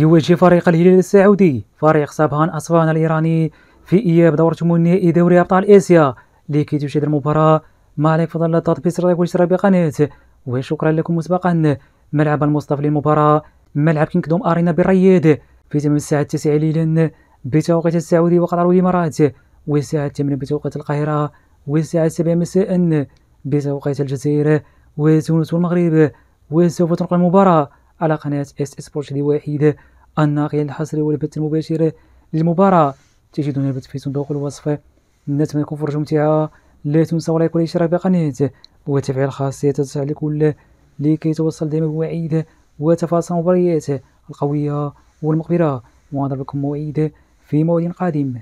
يواجه فريق الهلال السعودي فريق سبهان أصفهان الإيراني في إياب دورة نهائي دوري أبطال آسيا لكي تشاهد المباراة ما عليك فضل التطبيق لايك واشتراك بقناة وشكرا لكم مسبقا ملعب المصطفى للمباراة ملعب كينكدوم أرينا بالرياض في تمام الساعة 9 ليلا بتوقيت السعودي وقطر والإمارات والساعة 8 بتوقيت القاهرة والساعة 7 مساء بتوقيت الجزائر وتونس والمغرب وسوف تنقل المباراة على قناة اس سبورت الوحيدة الناقل الحصري والبث المباشر للمباراة تجدون البث في صندوق الوصف نتمنى لكم فرجة ممتعة لا تنسوا لايك والاشتراك بقناة وتفعيل الخاصية تصل لكل لكي توصل دائما بمواعيد وتفاصيل المباريات القوية والمقبرة ونضرب لكم موعد في موعد قادم